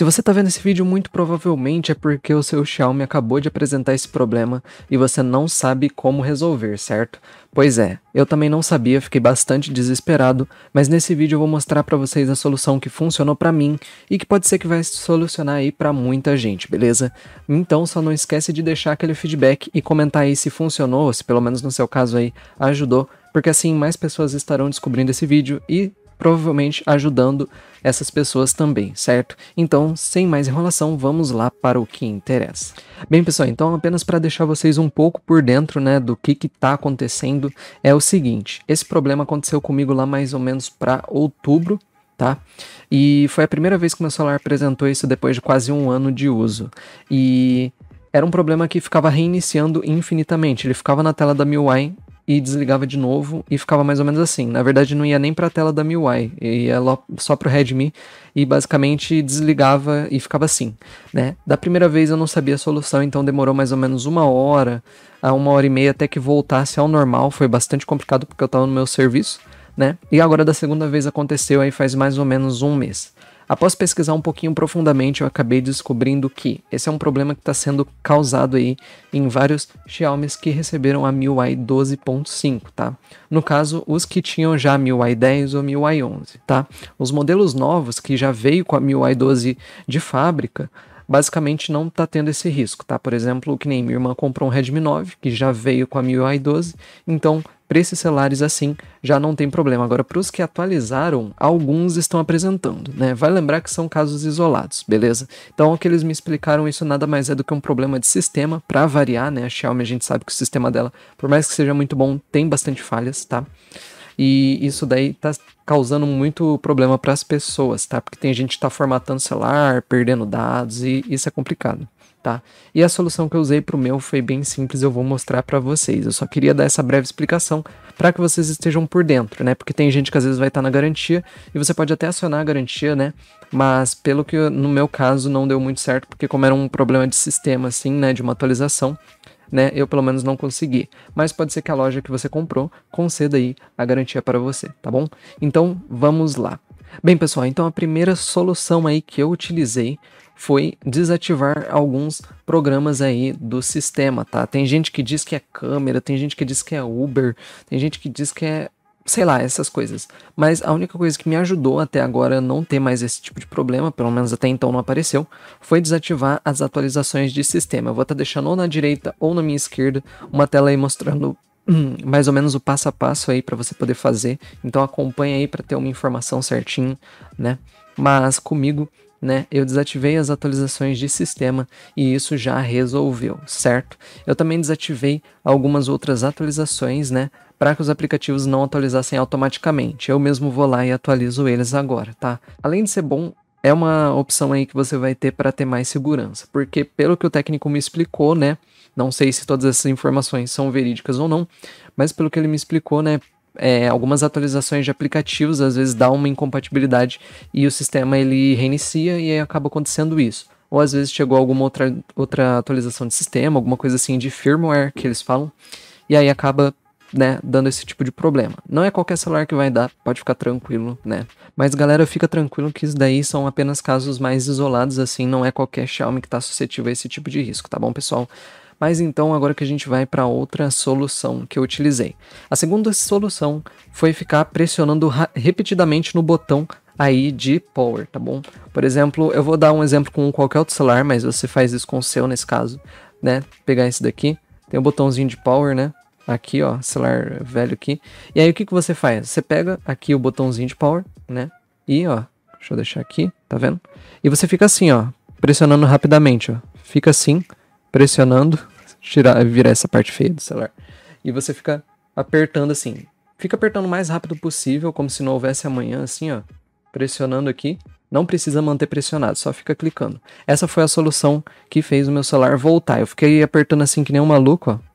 Se você está vendo esse vídeo, muito provavelmente é porque o seu Xiaomi acabou de apresentar esse problema e você não sabe como resolver, certo? Pois é, eu também não sabia, fiquei bastante desesperado, mas nesse vídeo eu vou mostrar para vocês a solução que funcionou para mim e que pode ser que vai solucionar aí para muita gente, beleza? Então só não esquece de deixar aquele feedback e comentar aí se funcionou, se pelo menos no seu caso aí ajudou, porque assim mais pessoas estarão descobrindo esse vídeo e provavelmente ajudando essas pessoas também, certo? Então, sem mais enrolação, vamos lá para o que interessa. Bem, pessoal, então apenas para deixar vocês um pouco por dentro, né, do que está acontecendo, é o seguinte, esse problema aconteceu comigo lá mais ou menos para outubro, tá? E foi a primeira vez que meu celular apresentou isso depois de quase um ano de uso. E era um problema que ficava reiniciando infinitamente. Ele ficava na tela da MIUI e desligava de novo e ficava mais ou menos assim. Na verdade, não ia nem para a tela da MIUI, ia só para o Redmi e basicamente desligava e ficava assim, né? Da primeira vez eu não sabia a solução, então demorou mais ou menos uma hora a uma hora e meia até que voltasse ao normal. Foi bastante complicado porque eu estava no meu serviço, né? E agora da segunda vez aconteceu aí faz mais ou menos um mês. Após pesquisar um pouquinho profundamente, eu acabei descobrindo que esse é um problema que está sendo causado aí em vários Xiaomi's que receberam a MIUI 12.5, tá? No caso, os que tinham já a MIUI 10 ou MIUI 11, tá? Os modelos novos que já veio com a MIUI 12 de fábrica, basicamente não está tendo esse risco, tá? Por exemplo, que nem minha irmã comprou um Redmi 9, que já veio com a MIUI 12, então para esses celulares assim, já não tem problema. Agora, para os que atualizaram, alguns estão apresentando, né? Vai lembrar que são casos isolados, beleza? Então, o que eles me explicaram, isso nada mais é do que um problema de sistema, para variar, né? A Xiaomi, a gente sabe que o sistema dela, por mais que seja muito bom, tem bastante falhas, tá? E isso daí tá causando muito problema para as pessoas, tá? Porque tem gente que tá formatando celular, perdendo dados e isso é complicado tá? E a solução que eu usei para o meu foi bem simples, eu vou mostrar para vocês. Eu só queria dar essa breve explicação para que vocês estejam por dentro, né? Porque tem gente que às vezes vai estar tá na garantia e você pode até acionar a garantia, né? Mas pelo que no meu caso não deu muito certo, porque como era um problema de sistema assim, né, de uma atualização, né, eu pelo menos não consegui. Mas pode ser que a loja que você comprou conceda aí a garantia para você, tá bom? Então, vamos lá. Bem, pessoal, então a primeira solução aí que eu utilizei foi desativar alguns programas aí do sistema, tá? Tem gente que diz que é câmera, tem gente que diz que é Uber, tem gente que diz que é sei lá, essas coisas. Mas a única coisa que me ajudou até agora a não ter mais esse tipo de problema, pelo menos até então não apareceu, foi desativar as atualizações de sistema. Eu vou estar tá deixando ou na direita ou na minha esquerda uma tela aí mostrando hum, mais ou menos o passo a passo aí para você poder fazer. Então acompanha aí para ter uma informação certinho, né? Mas comigo né? Eu desativei as atualizações de sistema e isso já resolveu, certo? Eu também desativei algumas outras atualizações, né? Para que os aplicativos não atualizassem automaticamente. Eu mesmo vou lá e atualizo eles agora, tá? Além de ser bom, é uma opção aí que você vai ter para ter mais segurança, porque pelo que o técnico me explicou, né? Não sei se todas essas informações são verídicas ou não, mas pelo que ele me explicou, né? é, algumas atualizações de aplicativos às vezes dá uma incompatibilidade e o sistema ele reinicia e aí acaba acontecendo isso. Ou às vezes chegou alguma outra, outra atualização de sistema, alguma coisa assim de firmware que eles falam, e aí acaba né, dando esse tipo de problema. Não é qualquer celular que vai dar, pode ficar tranquilo, né? Mas galera, fica tranquilo que isso daí são apenas casos mais isolados, assim, não é qualquer Xiaomi que está suscetível a esse tipo de risco, tá bom, pessoal? Mas então agora que a gente vai para outra solução que eu utilizei. A segunda solução foi ficar pressionando repetidamente no botão aí de power, tá bom? Por exemplo, eu vou dar um exemplo com qualquer outro celular, mas você faz isso com o seu nesse caso, né? Pegar esse daqui, tem um botãozinho de power, né? Aqui, ó, celular velho aqui. E aí o que, que você faz? Você pega aqui o botãozinho de power, né? E, ó, deixa eu deixar aqui, tá vendo? E você fica assim, ó, pressionando rapidamente, ó. Fica assim, pressionando, tirar, virar essa parte feia do celular. E você fica apertando assim. Fica apertando o mais rápido possível, como se não houvesse amanhã, assim, ó. Pressionando aqui. Não precisa manter pressionado, só fica clicando. Essa foi a solução que fez o meu celular voltar. Eu fiquei apertando assim que nem um maluco, ó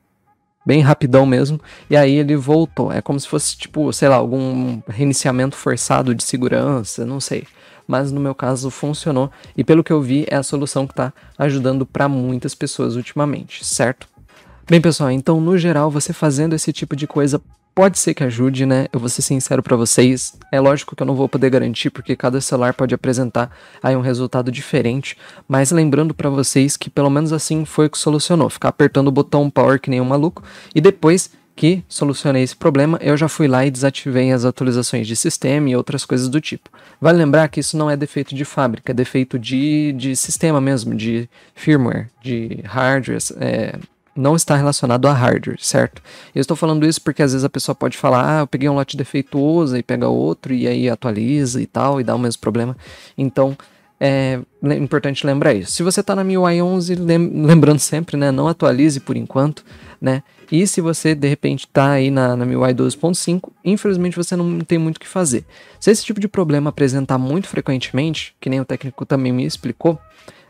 bem rapidão mesmo, e aí ele voltou. É como se fosse, tipo, sei lá, algum reiniciamento forçado de segurança, não sei mas no meu caso funcionou e pelo que eu vi é a solução que está ajudando para muitas pessoas ultimamente, certo? Bem, pessoal, então no geral, você fazendo esse tipo de coisa pode ser que ajude, né? Eu vou ser sincero para vocês. É lógico que eu não vou poder garantir porque cada celular pode apresentar aí um resultado diferente, mas lembrando para vocês que pelo menos assim foi o que solucionou, ficar apertando o botão power que nem um maluco e depois que solucionei esse problema, eu já fui lá e desativei as atualizações de sistema e outras coisas do tipo. Vale lembrar que isso não é defeito de fábrica, é defeito de, de sistema mesmo, de firmware, de hardware, é, não está relacionado a hardware, certo? Eu estou falando isso porque às vezes a pessoa pode falar, ah, eu peguei um lote defeituoso e pega outro e aí atualiza e tal e dá o mesmo problema. Então, é importante lembrar isso. Se você está na MIUI 11, lembrando sempre, né, não atualize por enquanto, né? E se você de repente está aí na, na MIUI 12.5, infelizmente você não tem muito o que fazer. Se esse tipo de problema apresentar muito frequentemente, que nem o técnico também me explicou,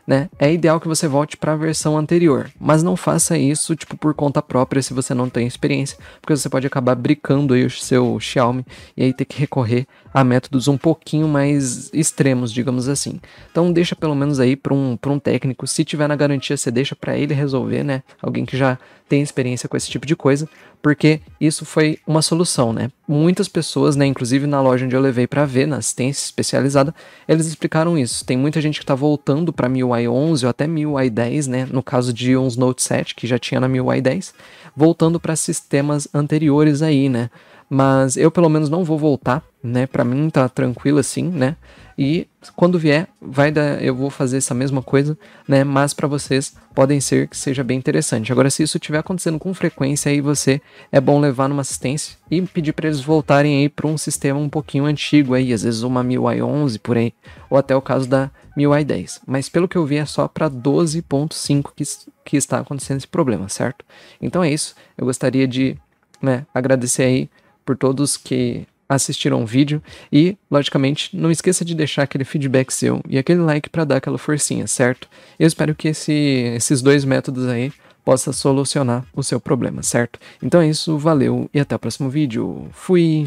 né, é ideal que você volte para a versão anterior, mas não faça isso tipo por conta própria se você não tem experiência, porque você pode acabar brincando aí o seu Xiaomi e aí ter que recorrer a métodos um pouquinho mais extremos, digamos assim. Então deixa pelo menos aí para um, um técnico, se tiver na garantia, você deixa para ele resolver, né? Alguém que já tem experiência com esse tipo de coisa, porque isso foi uma solução, né? Muitas pessoas, né, inclusive na loja onde eu levei para ver, na assistência especializada, eles explicaram isso. Tem muita gente que está voltando para MIUI 11 ou até MIUI 10, né, no caso de uns Note 7 que já tinha na MIUI 10, voltando para sistemas anteriores aí, né? Mas eu pelo menos não vou voltar, né? Para mim tá tranquilo assim, né? E quando vier, vai dar, eu vou fazer essa mesma coisa, né? Mas para vocês podem ser que seja bem interessante. Agora se isso estiver acontecendo com frequência aí você é bom levar numa assistência e pedir para eles voltarem aí para um sistema um pouquinho antigo aí, às vezes uma MIUI 11 por aí, ou até o caso da MIUI 10. Mas pelo que eu vi é só para 12.5 que que está acontecendo esse problema, certo? Então é isso. Eu gostaria de né, agradecer aí por todos que assistiram o vídeo e, logicamente, não esqueça de deixar aquele feedback seu e aquele like para dar aquela forcinha, certo? Eu espero que esse, esses dois métodos aí possa solucionar o seu problema, certo? Então é isso, valeu e até o próximo vídeo. Fui!